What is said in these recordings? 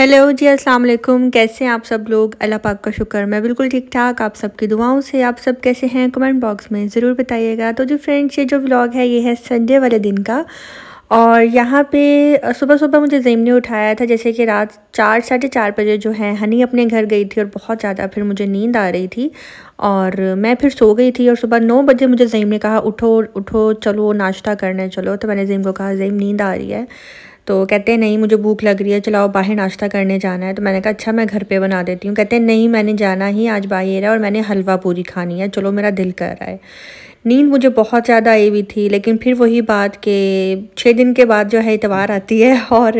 Hello जी अस्सलाम वालेकुम कैसे हैं आप सब लोग अल्लाह पाक का शुक्र मैं बिल्कुल ठीक ठाक आप सबकी दुआओं से आप सब कैसे हैं कमेंट बॉक्स में ज़रूर बताइएगा तो जी फ्रेंड्स ये जो व्लॉग है ये है संडे वाले दिन का और यहाँ पे सुबह सुबह मुझे जिम ने उठाया था जैसे कि रात चार साढ़े चार बजे जो है हनी अपने घर गई थी और बहुत ज़्यादा फिर मुझे नींद आ रही थी और मैं फिर सो गई थी और सुबह नौ बजे मुझे जईम ने कहा उठो उठो चलो नाश्ता करने चलो तो मैंने जेम को कहा जेम नींद आ रही है तो कहते हैं नहीं मुझे भूख लग रही है चलाओ बाहर नाश्ता करने जाना है तो मैंने कहा अच्छा मैं घर पे बना देती हूँ कहते हैं नहीं मैंने जाना ही आज बाहर है और मैंने हलवा पूरी खानी है चलो मेरा दिल कर रहा है नींद मुझे बहुत ज़्यादा आई हुई थी लेकिन फिर वही बात कि छः दिन के बाद जो है इतवार आती है और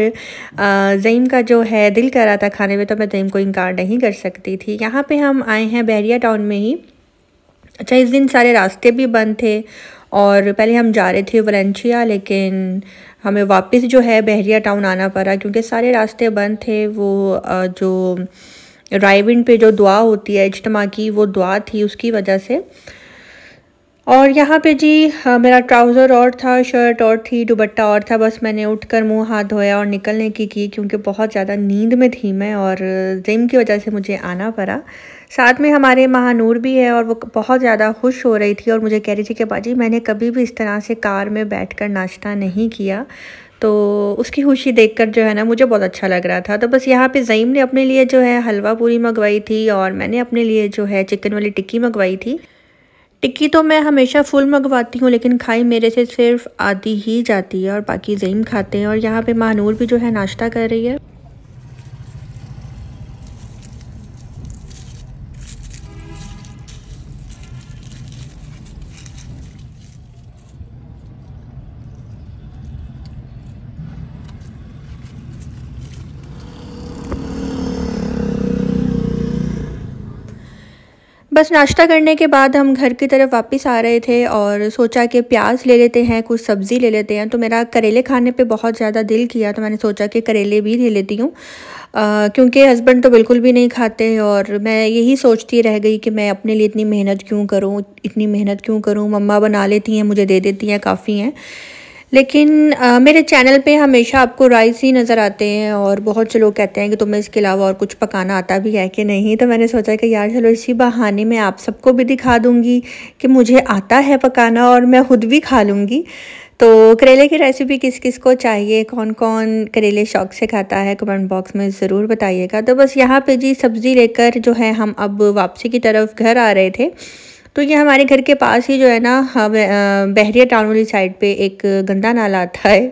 ज़ईम का जो है दिल कर रहा था खाने में तो मैं ज़ईम को इनकार नहीं कर सकती थी यहाँ पर हम आए हैं बहरिया टाउन में ही अच्छा इस दिन सारे रास्ते भी बंद थे और पहले हम जा रहे थे वलेंशिया लेकिन हमें वापस जो है बहरिया टाउन आना पड़ा क्योंकि सारे रास्ते बंद थे वो जो ड्राइव इन पे जो दुआ होती है इजतमा की वो दुआ थी उसकी वजह से और यहाँ पे जी मेरा ट्राउज़र और था शर्ट और थी दुबट्टा और था बस मैंने उठकर मुंह हाथ धोया और निकलने की की क्योंकि बहुत ज़्यादा नींद में थी मैं और जिम की वजह से मुझे आना पड़ा साथ में हमारे महानूर भी है और वो बहुत ज़्यादा खुश हो रही थी और मुझे कह रही थी कि बाजी मैंने कभी भी इस तरह से कार में बैठ नाश्ता नहीं किया तो उसकी खुशी देखकर जो है ना मुझे बहुत अच्छा लग रहा था तो बस यहाँ पे ज़ईम ने अपने लिए जो है हलवा पूरी मंगवाई थी और मैंने अपने लिए जो है चिकन वाली टिक्की मंगवाई थी टिक्की तो मैं हमेशा फुल मंगवाती हूँ लेकिन खाई मेरे से सिर्फ आधी ही जाती है और बाकी ज़ईम खाते हैं और यहाँ पे महानूर भी जो है नाश्ता कर रही है बस नाश्ता करने के बाद हम घर की तरफ वापस आ रहे थे और सोचा कि प्याज ले लेते हैं कुछ सब्ज़ी ले लेते हैं तो मेरा करेले खाने पे बहुत ज़्यादा दिल किया तो मैंने सोचा कि करेले भी ले लेती हूँ क्योंकि हस्बैंड तो बिल्कुल भी नहीं खाते और मैं यही सोचती रह गई कि मैं अपने लिए इतनी मेहनत क्यों करूँ इतनी मेहनत क्यों करूँ मम्मा बना लेती हैं मुझे दे देती हैं काफ़ी हैं लेकिन आ, मेरे चैनल पे हमेशा आपको राइस ही नज़र आते हैं और बहुत से लोग कहते हैं कि तुम्हें इसके अलावा और कुछ पकाना आता भी है कि नहीं तो मैंने सोचा कि यार चलो इसी बहाने में आप सबको भी दिखा दूँगी कि मुझे आता है पकाना और मैं खुद भी खा लूँगी तो करेले की रेसिपी किस किस को चाहिए कौन कौन करेले शौक से खाता है कमेंट बॉक्स में ज़रूर बताइएगा तो बस यहाँ पे जी सब्ज़ी लेकर जो है हम अब वापसी की तरफ घर आ रहे थे तो ये हमारे घर के पास ही जो है ना हम हाँ, बहरिया टाउन वाली साइड पे एक गंदा नाला आता है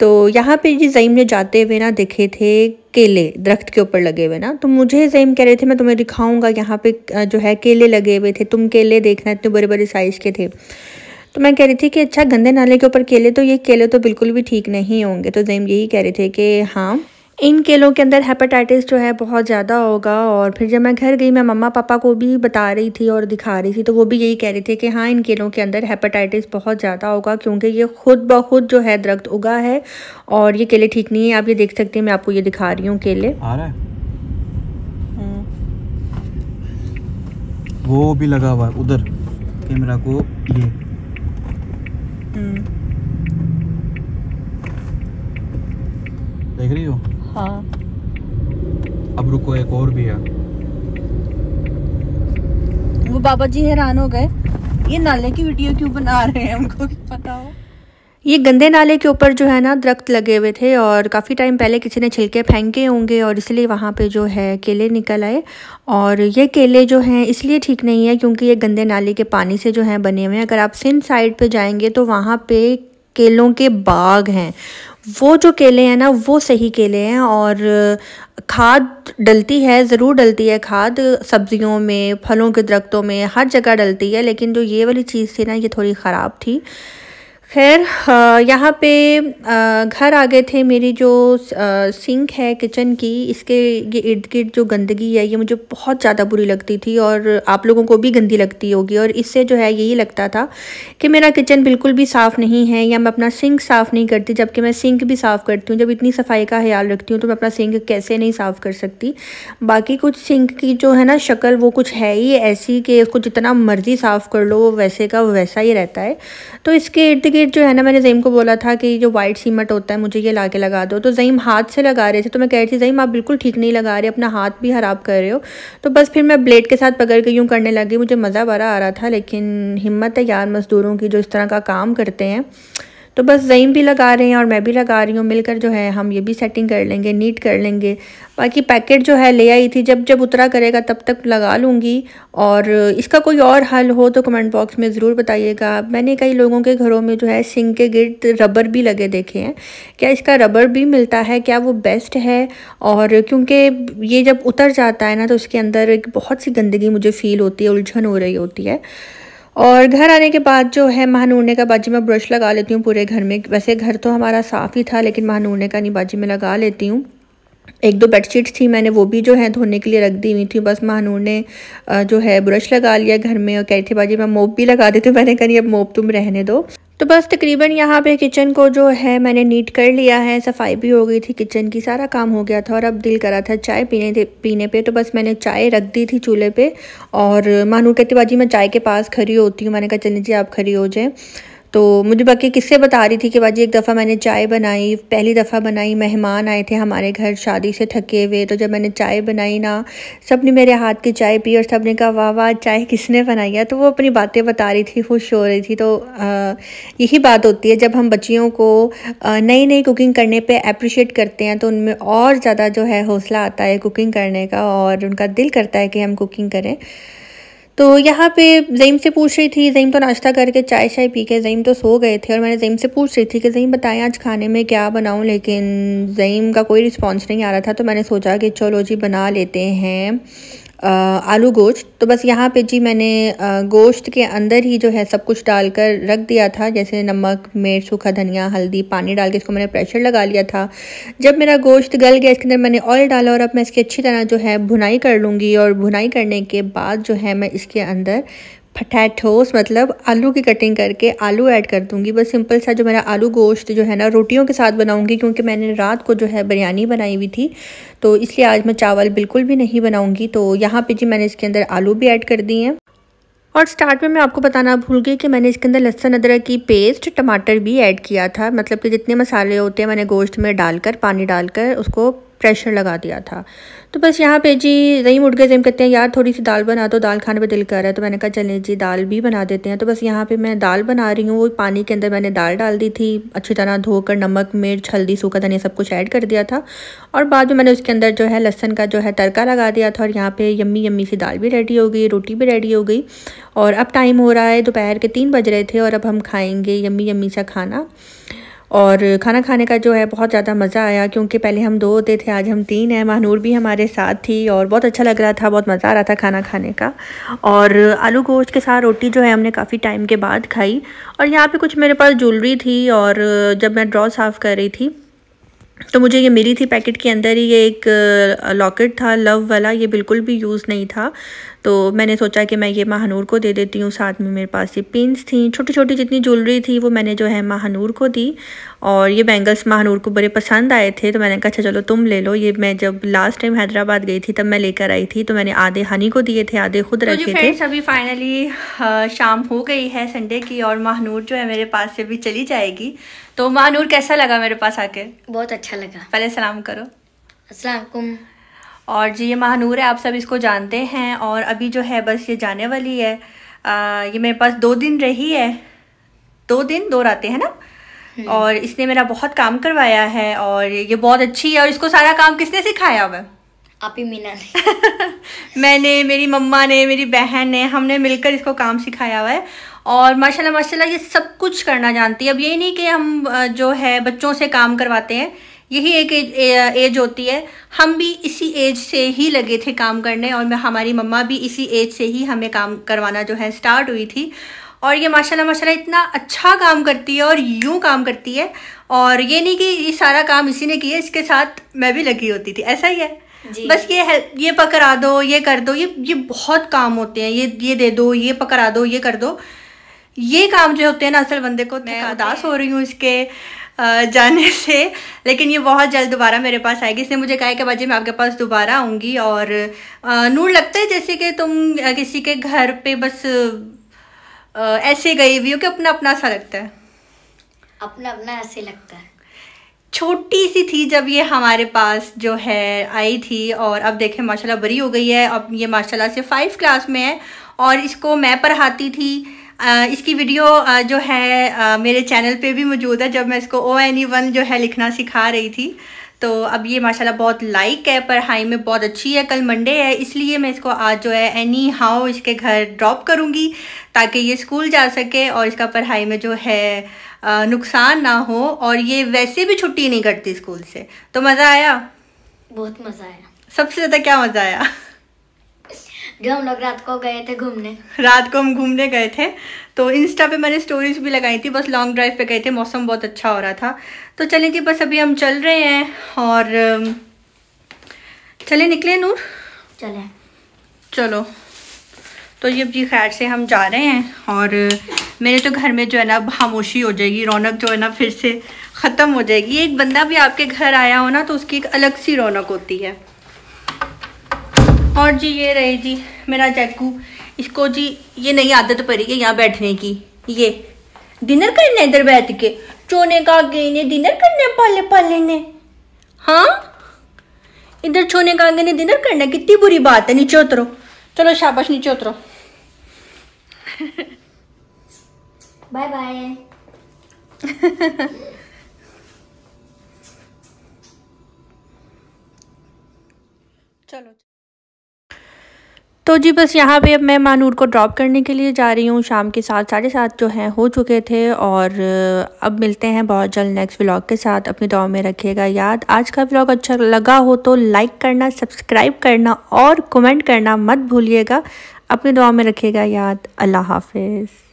तो यहाँ पे जी जईम ने जाते हुए ना देखे थे केले दरख्त के ऊपर लगे हुए ना तो मुझे जईम कह रहे थे मैं तुम्हें दिखाऊंगा यहाँ पे जो है केले लगे हुए थे तुम केले देखना इतने बड़े बड़े साइज़ के थे तो मैं कह रही थी कि अच्छा गंदे नाले के ऊपर केले तो ये केले तो बिल्कुल भी ठीक नहीं होंगे तो जईम यही कह रहे थे कि हाँ इन केलों के अंदर हेपेटाइटिस जो है बहुत ज़्यादा होगा और फिर जब मैं घर गई मैं मम्मा पापा को भी बता रही थी और दिखा रही थी तो वो भी यही कह रहे थे कि हाँ इन केलों के अंदर हेपेटाइटिस बहुत ज़्यादा होगा क्योंकि ये खुद ब खुद जो है दरख्त उगा है और ये केले ठीक नहीं है आप ये देख सकते हैं मैं आपको ये दिखा रही हूँ केले आ रहा है हम्म। वो भी लगा हुआ है उधर कैमरा को ये हम्म। देख रही हो हाँ। अब रुको एक और भी है वो बाबा जी हैरान हो गए ये नाले की वीडियो क्यों बना रहे हैं उनको पता हो ये गंदे नाले के ऊपर जो है ना दरख्त लगे हुए थे और काफ़ी टाइम पहले किसी ने छिलके फेंके होंगे और इसलिए वहाँ पे जो है केले निकल आए और ये केले जो हैं इसलिए ठीक नहीं है क्योंकि ये गंदे नाले के पानी से जो हैं बने हुए हैं अगर आप सिंध साइड पे जाएंगे तो वहाँ पे केलों के बाग हैं वो जो केले हैं ना वो सही केले हैं और खाद डलती है ज़रूर डलती है खाद सब्जियों में फलों के दरख्तों में हर जगह डलती है लेकिन जो ये वाली चीज़ थी ना ये थोड़ी ख़राब थी खैर यहाँ पे घर आ गए थे मेरी जो सिंक है किचन की इसके ये इर्द गिर्द जो गंदगी है ये मुझे बहुत ज़्यादा बुरी लगती थी और आप लोगों को भी गंदी लगती होगी और इससे जो है यही लगता था कि मेरा किचन बिल्कुल भी साफ़ नहीं है या मैं अपना सिंक साफ़ नहीं करती जबकि मैं सिंक भी साफ़ करती हूँ जब इतनी सफाई का ख्याल रखती हूँ तो मैं अपना सिंक कैसे नहीं साफ़ कर सकती बाकी कुछ सिंक की जो है ना शक्ल वो कुछ है ही ऐसी कि उसको जितना मर्ज़ी साफ़ कर लो वैसे का वैसा ही रहता है तो इसके इर्द गिर्द ये जो है ना मैंने जईम को बोला था कि जो वाइट सीमट होता है मुझे ये ला के लगा दो तो जईम हाथ से लगा रहे थे तो मैं कह रही थी जईम आप बिल्कुल ठीक नहीं लगा रहे अपना हाथ भी ख़राब कर रहे हो तो बस फिर मैं ब्लेड के साथ पकड़ के यूँ करने लगी मुझे मज़ा बड़ा आ रहा था लेकिन हिम्मत है यार मज़दूरों की जो इस तरह का काम करते हैं तो बस ज़ईम भी लगा रहे हैं और मैं भी लगा रही हूँ मिलकर जो है हम ये भी सेटिंग कर लेंगे नीट कर लेंगे बाकी पैकेट जो है ले आई थी जब जब उतरा करेगा तब तक लगा लूँगी और इसका कोई और हल हो तो कमेंट बॉक्स में ज़रूर बताइएगा मैंने कई लोगों के घरों में जो है सिंक के गिर्द रबर भी लगे देखे हैं क्या इसका रबर भी मिलता है क्या वो बेस्ट है और क्योंकि ये जब उतर जाता है ना तो उसके अंदर एक बहुत सी गंदगी मुझे फ़ील होती है उलझन हो रही होती है और घर आने के बाद जो है महानूरने का बाजी मैं ब्रश लगा लेती हूँ पूरे घर में वैसे घर तो हमारा साफ़ ही था लेकिन महानूरने का नहीं बाजी में लगा लेती हूँ एक दो बेडशीट थी मैंने वो भी जो है धोने के लिए रख दी हुई थी बस महानूर ने जो है ब्रश लगा लिया घर में और कह रही थी बाजी मैं मोप भी लगा देती हूँ मैंने कहीं अब मोप तुम रहने दो तो बस तकरीबन यहाँ पे किचन को जो है मैंने नीट कर लिया है सफाई भी हो गई थी किचन की सारा काम हो गया था और अब दिल करा था चाय पीने थे पीने पे तो बस मैंने चाय रख दी थी चूल्हे पे और मानू कहती बाजी मैं चाय के पास खड़ी होती हूँ मैंने कहा चलिए जी आप खड़ी हो जाए तो मुझे बाकी किससे बता रही थी कि बाजी एक दफ़ा मैंने चाय बनाई पहली दफ़ा बनाई मेहमान आए थे हमारे घर शादी से थके हुए तो जब मैंने चाय बनाई ना सब ने मेरे हाथ की चाय पी और सब ने कहा वाह वाह चाय किसने बनाई है तो वो अपनी बातें बता रही थी खुश हो रही थी तो यही बात होती है जब हम बच्चियों को नई नई कुकिंग करने पर अप्रिशिएट करते हैं तो उनमें और ज़्यादा जो है हौसला आता है कुकिंग करने का और उनका दिल करता है कि हम कुकिंग करें तो यहाँ पे जईम से पूछ रही थी जईम तो नाश्ता करके चाय शाय पी के जईम तो सो गए थे और मैंने जईम से पूछ रही थी कि जईम बताएं आज खाने में क्या बनाऊँ लेकिन जईम का कोई रिस्पॉन्स नहीं आ रहा था तो मैंने सोचा कि चलो जी बना लेते हैं आलू गोश्त तो बस यहाँ पे जी मैंने गोश्त के अंदर ही जो है सब कुछ डालकर रख दिया था जैसे नमक मिर्च सूखा धनिया हल्दी पानी डाल के इसको मैंने प्रेशर लगा लिया था जब मेरा गोश्त गल गया इसके अंदर मैंने ऑयल डाला और अब मैं इसकी अच्छी तरह जो है भुनाई कर लूँगी और भुनाई करने के बाद जो है मैं इसके अंदर पटैटोस मतलब आलू की कटिंग करके आलू ऐड कर दूंगी बस सिंपल सा जो मेरा आलू गोश्त जो है ना रोटियों के साथ बनाऊंगी क्योंकि मैंने रात को जो है बिरयानी बनाई हुई थी तो इसलिए आज मैं चावल बिल्कुल भी नहीं बनाऊंगी तो यहाँ पे जी मैंने इसके अंदर आलू भी ऐड कर दिए हैं और स्टार्ट में मैं आपको बताना भूल गई कि मैंने इसके अंदर लहसन अदरक की पेस्ट टमाटर भी ऐड किया था मतलब कि जितने मसाले होते हैं मैंने गोश्त में डालकर पानी डालकर उसको प्रेशर लगा दिया था तो बस यहाँ पे जी रही उठ गए जेम कहते हैं यार थोड़ी सी दाल बना दो दाल खाने पे दिल कर रहा है तो मैंने कहा चलें जी दाल भी बना देते हैं तो बस यहाँ पे मैं दाल बना रही हूँ वो पानी के अंदर मैंने दाल डाल दी थी अच्छी तरह धोकर नमक मिर्च हल्दी सूखा धनिया सब कुछ ऐड कर दिया था और बाद में मैंने उसके अंदर जो है लहसन का जो है तड़का लगा दिया था और यहाँ पर यम्मी यम्मी सी दाल भी रेडी हो गई रोटी भी रेडी हो गई और अब टाइम हो रहा है दोपहर के तीन बज रहे थे और अब हम खाएँगे यम्मी यम्मी सा खाना और खाना खाने का जो है बहुत ज़्यादा मज़ा आया क्योंकि पहले हम दो होते थे आज हम तीन हैं महानूर भी हमारे साथ थी और बहुत अच्छा लग रहा था बहुत मज़ा आ रहा था खाना खाने का और आलू गोश्त के साथ रोटी जो है हमने काफ़ी टाइम के बाद खाई और यहाँ पे कुछ मेरे पास ज्वेलरी थी और जब मैं ड्रॉ साफ़ कर रही थी तो मुझे ये मिली थी पैकेट के अंदर ही ये एक लॉकेट था लव वाला ये बिल्कुल भी यूज़ नहीं था तो मैंने सोचा कि मैं ये महानूर को दे देती हूँ साथ में मेरे पास ये पिंस थी छोटी छोटी जितनी ज्वेलरी थी वो मैंने जो है महानूर को दी और ये बैंगल्स महानूर को बड़े पसंद आए थे तो मैंने कहा अच्छा चलो तुम ले लो ये मैं जब लास्ट टाइम हैदराबाद गई थी तब मैं लेकर आई थी तो मैंने आधे हनी को दिए थे आधे खुद तो रखे थे अभी फाइनली शाम हो गई है संडे की और महानूर जो है मेरे पास से भी चली जाएगी तो महानूर कैसा लगा मेरे पास आके बहुत अच्छा लगा पहले सलाम करो असला और जी ये महानूर है आप सब इसको जानते हैं और अभी जो है बस ये जाने वाली है आ, ये मेरे पास दो दिन रही है दो दिन दो रातें हैं ना हम्म। और इसने मेरा बहुत काम करवाया है और ये बहुत अच्छी है और इसको सारा काम किसने सिखाया हुआ आप ही मीना ने मैंने मेरी मम्मा ने मेरी बहन ने हमने मिलकर इसको काम सिखाया हुआ है और माशाल्लाह माशाल्लाह ये सब कुछ करना जानती है अब ये नहीं कि हम जो है बच्चों से काम करवाते हैं यही एक एज, ए, एज होती है हम भी इसी एज से ही लगे थे काम करने और हमारी मम्मा भी इसी एज से ही हमें काम करवाना जो है स्टार्ट हुई थी और ये माशाल्लाह माशाल्लाह इतना अच्छा काम करती है और यूँ काम करती है और ये नहीं कि ये सारा काम इसी ने किया इसके साथ मैं भी लगी होती थी ऐसा ही है बस ये है ये पकड़ा दो ये कर दो ये ये बहुत काम होते हैं ये ये दे दो ये पकड़ा दो ये कर दो ये काम जो होते हैं ना असल बंदे को मैं उदास हो रही हूँ इसके जाने से लेकिन ये बहुत जल्द दोबारा मेरे पास आएगी इसने मुझे कहा है कि बाजी मैं आपके पास दोबारा आऊँगी और नूर लगता है जैसे कि तुम किसी के घर पे बस ऐसे गई हुई हो कि अपना अपना सा लगता है अपना अपना ऐसे लगता है छोटी सी थी जब ये हमारे पास जो है आई थी और अब देखें माशाल्लाह बड़ी हो गई है अब ये माशाल्लाह से फाइव क्लास में है और इसको मैं पढ़ाती थी इसकी वीडियो जो है मेरे चैनल पे भी मौजूद है जब मैं इसको ओ एन ई वन जो है लिखना सिखा रही थी तो अब ये माशाल्लाह बहुत लाइक है पर हाई में बहुत अच्छी है कल मंडे है इसलिए मैं इसको आज जो है एनी हाउ इसके घर ड्रॉप करूँगी ताकि ये स्कूल जा सके और इसका पढ़ाई में जो है नुकसान ना हो और ये वैसे भी छुट्टी नहीं करती स्कूल से तो मज़ा आया बहुत मज़ा आया सबसे ज़्यादा क्या मज़ा आया जो हम लोग रात को गए थे घूमने रात को हम घूमने गए थे तो इंस्टा पे मैंने स्टोरीज भी लगाई थी बस लॉन्ग ड्राइव पे गए थे मौसम बहुत अच्छा हो रहा था तो चले जी बस अभी हम चल रहे हैं और चले निकले नूर चले चलो तो ये जी खैर से हम जा रहे हैं और मेरे तो घर में जो है ना खामोशी हो जाएगी रौनक जो है ना फिर से ख़त्म हो जाएगी एक बंदा भी आपके घर आया हो ना तो उसकी एक अलग सी रौनक होती है और जी ये रहे जी मेरा जैकू इसको जी ये नई आदत पड़ी है यहाँ बैठने की ये डिनर करने इधर बैठ के चोने का गए ने डिनर करने पाले पाले ने हाँ इधर छोने का आगे ने डिनर करना कितनी बुरी बात है नीचे उतरो चलो शाबाश नीचे उतरो बाय बाय चलो तो जी बस यहाँ पे अब मैं मानूर को ड्रॉप करने के लिए जा रही हूँ शाम के साथ साढ़े सात जो हैं हो चुके थे और अब मिलते हैं बहुत जल्द नेक्स्ट व्लॉग के साथ अपनी दवा में रखिएगा याद आज का व्लॉग अच्छा लगा हो तो लाइक करना सब्सक्राइब करना और कमेंट करना मत भूलिएगा अपनी दवा में रखिएगा याद अल्लाह हाफिज़